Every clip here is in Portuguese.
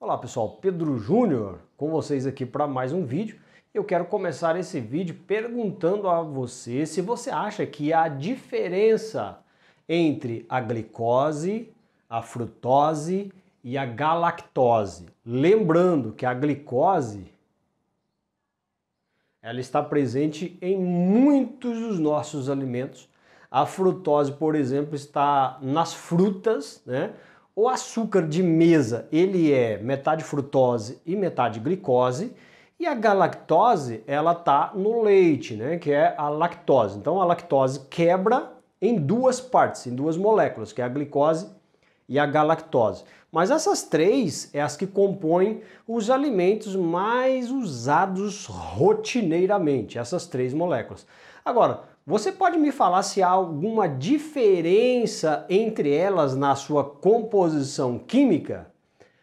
Olá pessoal, Pedro Júnior com vocês aqui para mais um vídeo. Eu quero começar esse vídeo perguntando a você se você acha que a diferença entre a glicose, a frutose e a galactose. Lembrando que a glicose ela está presente em muitos dos nossos alimentos. A frutose, por exemplo, está nas frutas, né? O açúcar de mesa, ele é metade frutose e metade glicose, e a galactose, ela tá no leite, né, que é a lactose. Então a lactose quebra em duas partes, em duas moléculas, que é a glicose e a galactose. Mas essas três é as que compõem os alimentos mais usados rotineiramente, essas três moléculas. Agora, você pode me falar se há alguma diferença entre elas na sua composição química?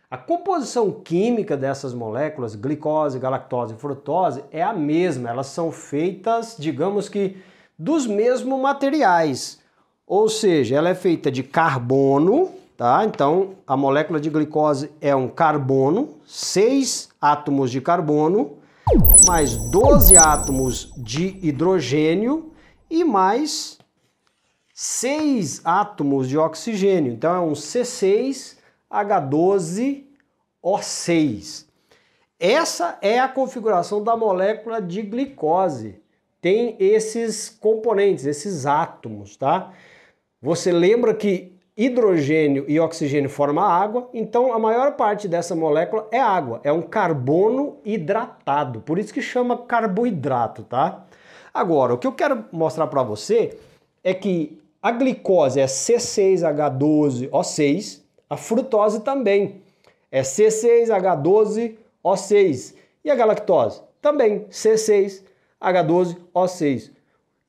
A composição química dessas moléculas, glicose, galactose e frutose, é a mesma. Elas são feitas, digamos que, dos mesmos materiais. Ou seja, ela é feita de carbono, tá? Então, a molécula de glicose é um carbono, seis átomos de carbono, mais 12 átomos de hidrogênio e mais seis átomos de oxigênio. Então é um C6H12O6. Essa é a configuração da molécula de glicose. Tem esses componentes, esses átomos, tá? Você lembra que hidrogênio e oxigênio formam água, então a maior parte dessa molécula é água, é um carbono hidratado, por isso que chama carboidrato, tá? Agora, o que eu quero mostrar para você é que a glicose é C6H12O6, a frutose também é C6H12O6 e a galactose também C6H12O6.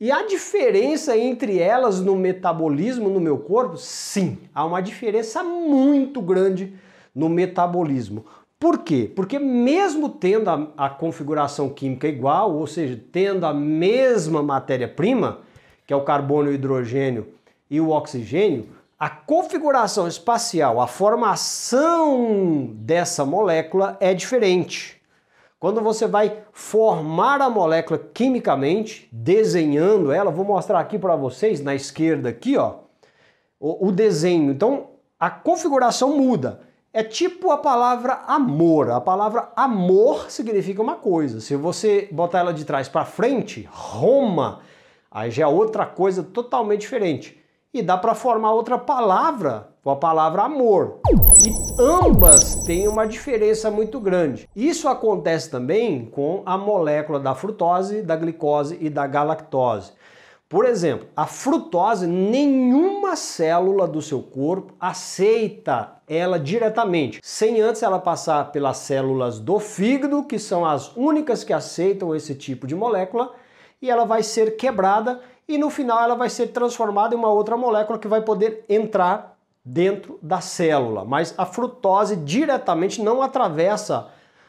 E a diferença entre elas no metabolismo no meu corpo? Sim, há uma diferença muito grande no metabolismo. Por quê? Porque mesmo tendo a, a configuração química igual, ou seja, tendo a mesma matéria-prima, que é o carbono, o hidrogênio e o oxigênio, a configuração espacial, a formação dessa molécula é diferente. Quando você vai formar a molécula quimicamente, desenhando ela, vou mostrar aqui para vocês na esquerda aqui, ó, o, o desenho. Então, a configuração muda. É tipo a palavra amor. A palavra amor significa uma coisa. Se você botar ela de trás para frente, Roma, aí já é outra coisa totalmente diferente. E dá para formar outra palavra com a palavra amor. E ambas têm uma diferença muito grande. Isso acontece também com a molécula da frutose, da glicose e da galactose. Por exemplo, a frutose, nenhuma célula do seu corpo aceita ela diretamente, sem antes ela passar pelas células do fígado, que são as únicas que aceitam esse tipo de molécula, e ela vai ser quebrada e no final ela vai ser transformada em uma outra molécula que vai poder entrar dentro da célula. Mas a frutose diretamente não atravessa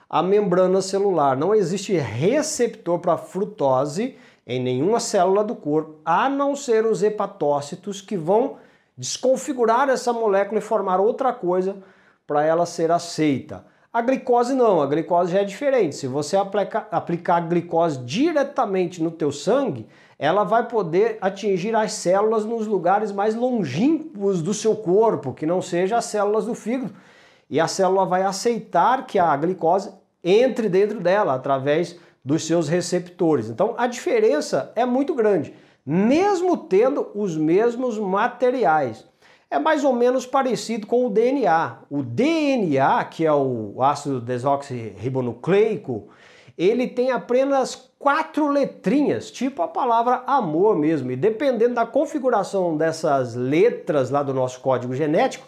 a membrana celular, não existe receptor para frutose em nenhuma célula do corpo, a não ser os hepatócitos que vão desconfigurar essa molécula e formar outra coisa para ela ser aceita. A glicose não, a glicose já é diferente. Se você aplica, aplicar a glicose diretamente no teu sangue, ela vai poder atingir as células nos lugares mais longínquos do seu corpo, que não seja as células do fígado. E a célula vai aceitar que a glicose entre dentro dela através dos seus receptores. Então a diferença é muito grande, mesmo tendo os mesmos materiais. É mais ou menos parecido com o DNA. O DNA, que é o ácido desoxirribonucleico, ele tem apenas quatro letrinhas, tipo a palavra amor mesmo. E dependendo da configuração dessas letras lá do nosso código genético,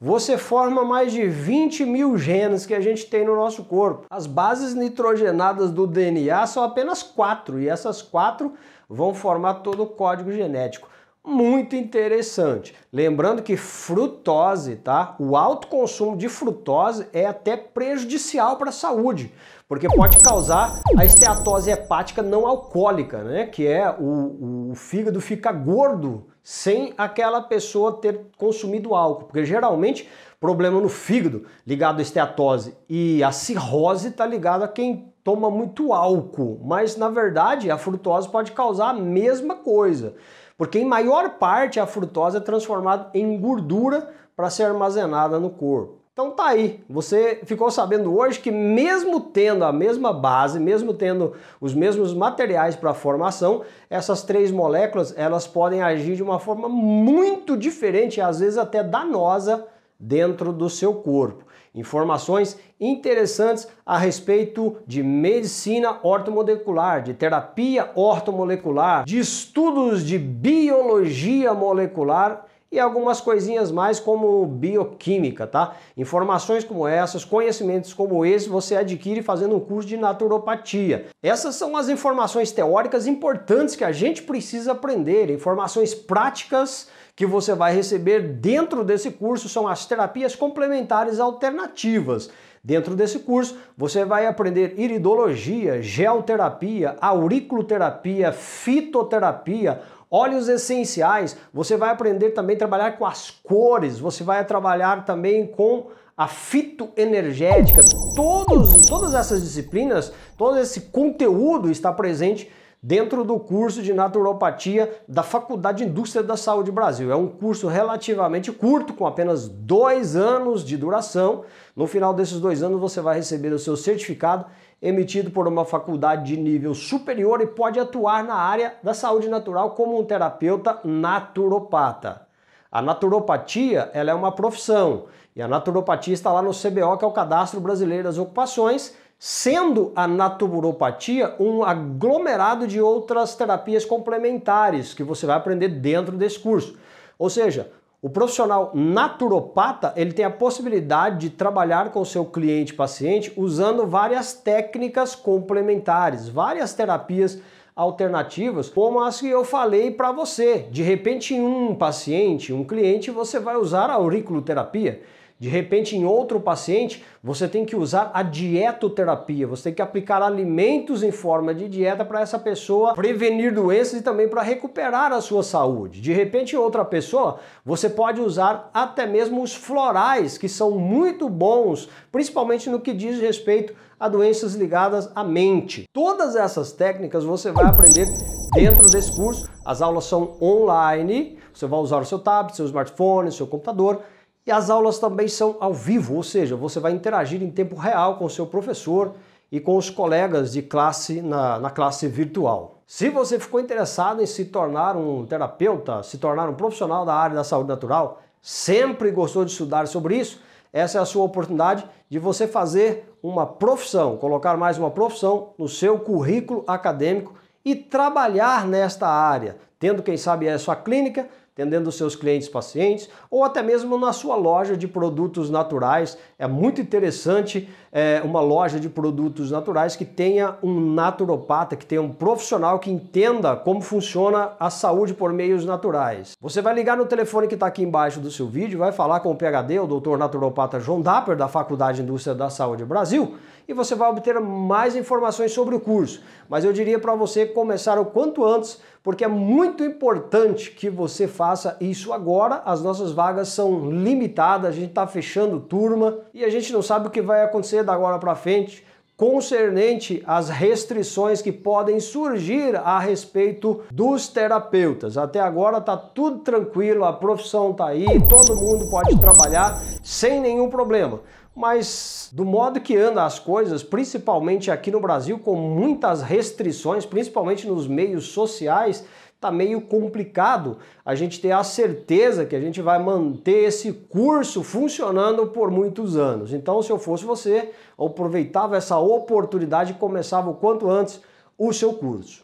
você forma mais de 20 mil genes que a gente tem no nosso corpo. As bases nitrogenadas do DNA são apenas quatro, e essas quatro vão formar todo o código genético muito interessante. Lembrando que frutose, tá? O alto consumo de frutose é até prejudicial para a saúde, porque pode causar a esteatose hepática não alcoólica, né? Que é o, o fígado fica gordo sem aquela pessoa ter consumido álcool, porque geralmente problema no fígado ligado à esteatose e a cirrose está ligado a quem toma muito álcool, mas na verdade a frutose pode causar a mesma coisa porque em maior parte a frutose é transformada em gordura para ser armazenada no corpo. Então tá aí, você ficou sabendo hoje que mesmo tendo a mesma base, mesmo tendo os mesmos materiais para formação, essas três moléculas, elas podem agir de uma forma muito diferente, às vezes até danosa dentro do seu corpo. Informações interessantes a respeito de medicina ortomolecular, de terapia ortomolecular, de estudos de biologia molecular e algumas coisinhas mais como bioquímica, tá? Informações como essas, conhecimentos como esse você adquire fazendo um curso de naturopatia. Essas são as informações teóricas importantes que a gente precisa aprender, informações práticas que você vai receber dentro desse curso são as terapias complementares alternativas. Dentro desse curso, você vai aprender iridologia, geoterapia, auriculoterapia, fitoterapia, Óleos essenciais, você vai aprender também a trabalhar com as cores, você vai trabalhar também com a fitoenergética. Todos, todas essas disciplinas, todo esse conteúdo está presente dentro do curso de naturopatia da Faculdade de Indústria da Saúde Brasil. É um curso relativamente curto, com apenas dois anos de duração. No final desses dois anos, você vai receber o seu certificado emitido por uma faculdade de nível superior e pode atuar na área da saúde natural como um terapeuta naturopata. A naturopatia ela é uma profissão e a naturopatia está lá no CBO, que é o Cadastro Brasileiro das Ocupações, sendo a naturopatia um aglomerado de outras terapias complementares que você vai aprender dentro desse curso. Ou seja, o profissional naturopata ele tem a possibilidade de trabalhar com seu cliente paciente usando várias técnicas complementares, várias terapias alternativas, como as que eu falei para você. De repente, em um paciente, um cliente, você vai usar a auriculoterapia. De repente, em outro paciente, você tem que usar a dietoterapia, você tem que aplicar alimentos em forma de dieta para essa pessoa prevenir doenças e também para recuperar a sua saúde. De repente, em outra pessoa, você pode usar até mesmo os florais, que são muito bons, principalmente no que diz respeito a doenças ligadas à mente. Todas essas técnicas você vai aprender dentro desse curso. As aulas são online, você vai usar o seu tablet, seu smartphone, seu computador e as aulas também são ao vivo, ou seja, você vai interagir em tempo real com o seu professor e com os colegas de classe na, na classe virtual. Se você ficou interessado em se tornar um terapeuta, se tornar um profissional da área da saúde natural, sempre gostou de estudar sobre isso, essa é a sua oportunidade de você fazer uma profissão, colocar mais uma profissão no seu currículo acadêmico e trabalhar nesta área, tendo, quem sabe, a sua clínica, atendendo seus clientes pacientes, ou até mesmo na sua loja de produtos naturais. É muito interessante é, uma loja de produtos naturais que tenha um naturopata, que tenha um profissional que entenda como funciona a saúde por meios naturais. Você vai ligar no telefone que está aqui embaixo do seu vídeo, vai falar com o PHD, o doutor naturopata João Dapper, da Faculdade de Indústria da Saúde Brasil, e você vai obter mais informações sobre o curso. Mas eu diria para você começar o quanto antes, porque é muito importante que você faça isso agora. As nossas vagas são limitadas, a gente está fechando turma e a gente não sabe o que vai acontecer da agora para frente concernente às restrições que podem surgir a respeito dos terapeutas. Até agora tá tudo tranquilo, a profissão tá aí, todo mundo pode trabalhar sem nenhum problema mas do modo que andam as coisas, principalmente aqui no Brasil, com muitas restrições, principalmente nos meios sociais, tá meio complicado a gente ter a certeza que a gente vai manter esse curso funcionando por muitos anos. Então, se eu fosse você, eu aproveitava essa oportunidade e começava o quanto antes o seu curso.